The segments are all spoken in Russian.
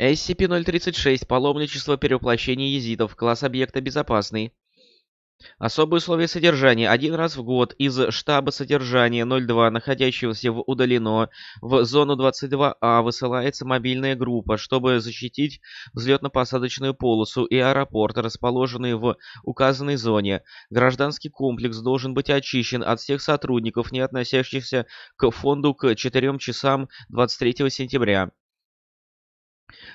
SCP-036 «Паломничество перевоплощения езидов. Класс объекта безопасный». Особые условия содержания. Один раз в год из штаба содержания 02, находящегося в удалено, в зону 22А а, высылается мобильная группа, чтобы защитить взлетно-посадочную полосу и аэропорт, расположенные в указанной зоне. Гражданский комплекс должен быть очищен от всех сотрудников, не относящихся к фонду к 4 часам 23 сентября.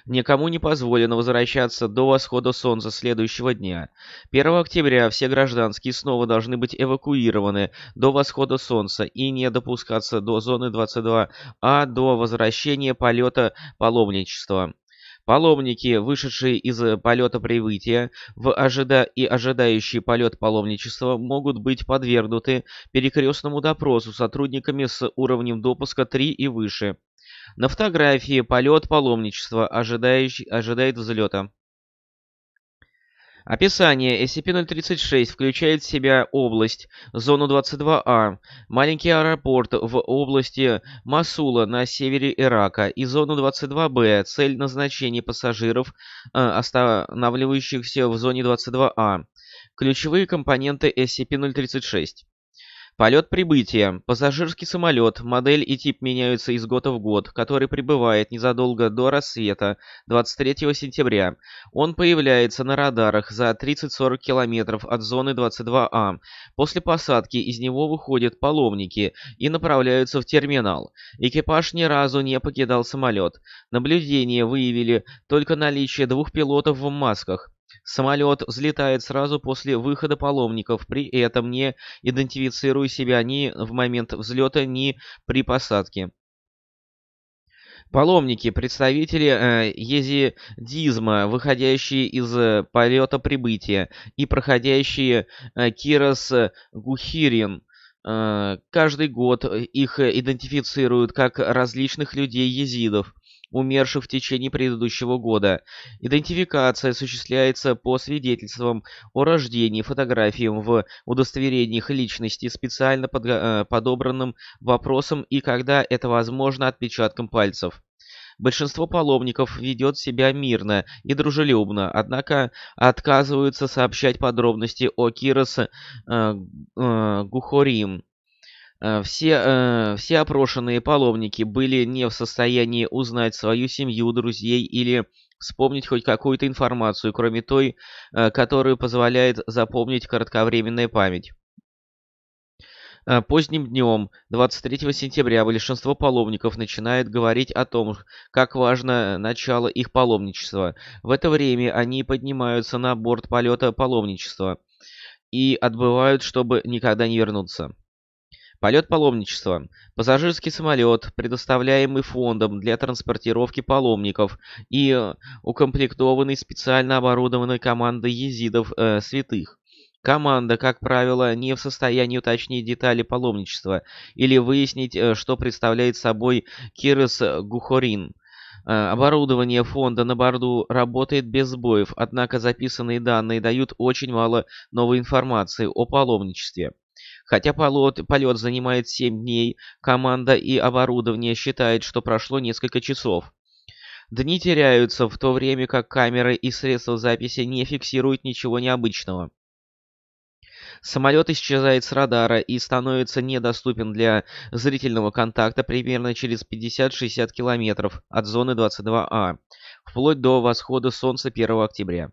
Никому не позволено возвращаться до восхода солнца следующего дня. 1 октября все гражданские снова должны быть эвакуированы до восхода солнца и не допускаться до зоны 22А а до возвращения полета паломничества. Паломники, вышедшие из полета привытия, в ожида... и ожидающие полет паломничества, могут быть подвергнуты перекрестному допросу сотрудниками с уровнем допуска 3 и выше. На фотографии полет паломничества ожидающий, ожидает взлета. Описание SCP-036 включает в себя область, зону 22А, а, маленький аэропорт в области Масула на севере Ирака и зону 22Б, цель назначения пассажиров, э, останавливающихся в зоне 22А. А. Ключевые компоненты SCP-036. Полет прибытия. Пассажирский самолет. Модель и тип меняются из года в год, который прибывает незадолго до рассвета 23 сентября. Он появляется на радарах за 30-40 километров от зоны 22А. А. После посадки из него выходят паломники и направляются в терминал. Экипаж ни разу не покидал самолет. Наблюдение выявили только наличие двух пилотов в масках. Самолет взлетает сразу после выхода паломников, при этом не идентифицируя себя ни в момент взлета, ни при посадке. Паломники, представители э, езидизма, выходящие из э, полета прибытия, и проходящие э, Кирос Гухирин. Каждый год их идентифицируют как различных людей-езидов умерших в течение предыдущего года. Идентификация осуществляется по свидетельствам о рождении, фотографиям в удостоверениях личности, специально под, э, подобранным вопросом и, когда это возможно, отпечатком пальцев. Большинство паломников ведет себя мирно и дружелюбно, однако отказываются сообщать подробности о Кирос э, э, Гухорим, Э, все, э, все опрошенные паломники были не в состоянии узнать свою семью, друзей или вспомнить хоть какую-то информацию, кроме той, э, которую позволяет запомнить кратковременная память. Поздним днем, 23 сентября, большинство паломников начинает говорить о том, как важно начало их паломничества. В это время они поднимаются на борт полета паломничества и отбывают, чтобы никогда не вернуться. Полет паломничества. Пассажирский самолет, предоставляемый фондом для транспортировки паломников и э, укомплектованный специально оборудованной командой езидов э, святых. Команда, как правило, не в состоянии уточнить детали паломничества или выяснить, э, что представляет собой Кирос Гухорин. Э, оборудование фонда на борту работает без сбоев, однако записанные данные дают очень мало новой информации о паломничестве. Хотя полет, полет занимает 7 дней, команда и оборудование считает, что прошло несколько часов. Дни теряются, в то время как камеры и средства записи не фиксируют ничего необычного. Самолет исчезает с радара и становится недоступен для зрительного контакта примерно через 50-60 километров от зоны 22А, а, вплоть до восхода солнца 1 октября.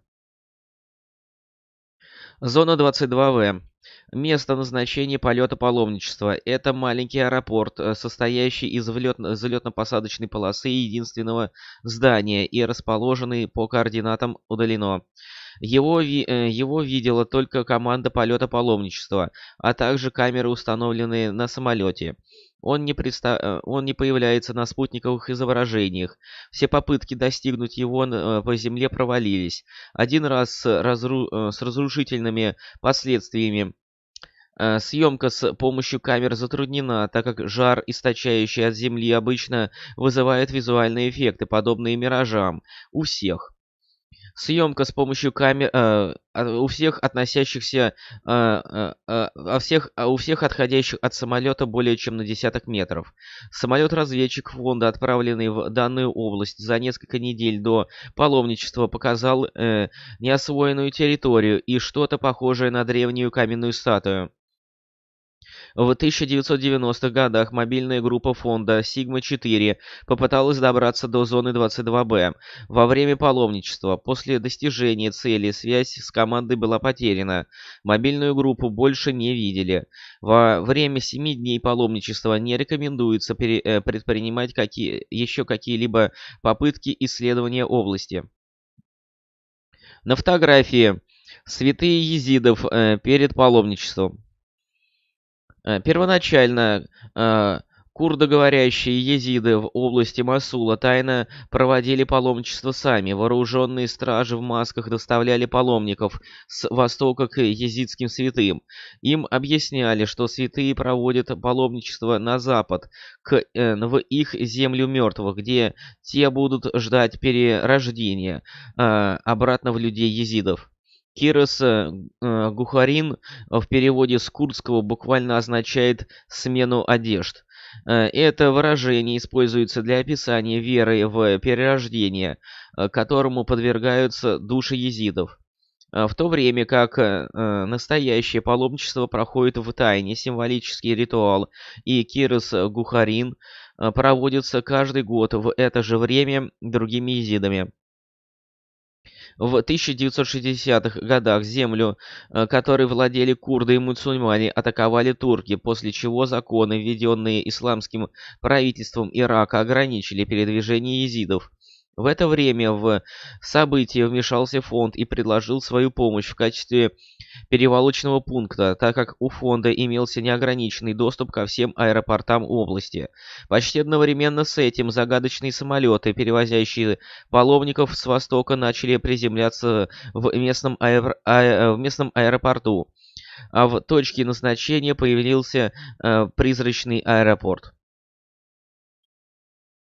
Зона 22В. Место назначения полета паломничества. Это маленький аэропорт, э, состоящий из взлетно-посадочной полосы и единственного здания и расположенный по координатам удалено. Его, ви э, его видела только команда полета паломничества, а также камеры, установленные на самолете. Он не, предста... Э, он не появляется на спутниковых изображениях. Все попытки достигнуть его по Земле провалились. Один раз разру... с разрушительными последствиями Э, съемка с помощью камер затруднена, так как жар, источающий от Земли, обычно вызывает визуальные эффекты, подобные миражам, у всех. Съемка с помощью камер... Э, у всех относящихся... Э, э, э, а всех, а у всех отходящих от самолета более чем на десяток метров. Самолет-разведчик фонда, отправленный в данную область за несколько недель до паломничества, показал э, неосвоенную территорию и что-то похожее на древнюю каменную статую. В 1990-х годах мобильная группа фонда «Сигма-4» попыталась добраться до зоны 22Б во время паломничества. После достижения цели связь с командой была потеряна. Мобильную группу больше не видели. Во время 7 дней паломничества не рекомендуется э, предпринимать какие, еще какие-либо попытки исследования области. На фотографии святые езидов э, перед паломничеством. Э, первоначально э, курдоговорящие езиды в области Масула тайно проводили паломничество сами. Вооруженные стражи в масках доставляли паломников с востока к езидским святым. Им объясняли, что святые проводят паломничество на запад, к, э, в их землю мертвых, где те будут ждать перерождения обратно в людей езидов. Кирос э, э, Гухарин в переводе с курдского буквально означает «смену одежд». Э, это выражение используется для описания веры в перерождение, которому подвергаются души езидов. В то время как настоящее паломничество проходит в тайне, символический ритуал и Кирос Гухарин проводится каждый год в это же время другими езидами в 1960-х годах землю, э, которой владели курды и мусульмане, атаковали турки, после чего законы, введенные исламским правительством Ирака, ограничили передвижение езидов. В это время в событие вмешался фонд и предложил свою помощь в качестве перевалочного пункта, так как у фонда имелся неограниченный доступ ко всем аэропортам области. Почти одновременно с этим загадочные самолеты, перевозящие паломников с востока, начали приземляться в местном, аэро... аэ... Э, в местном аэропорту. А в точке назначения появился э, призрачный аэропорт.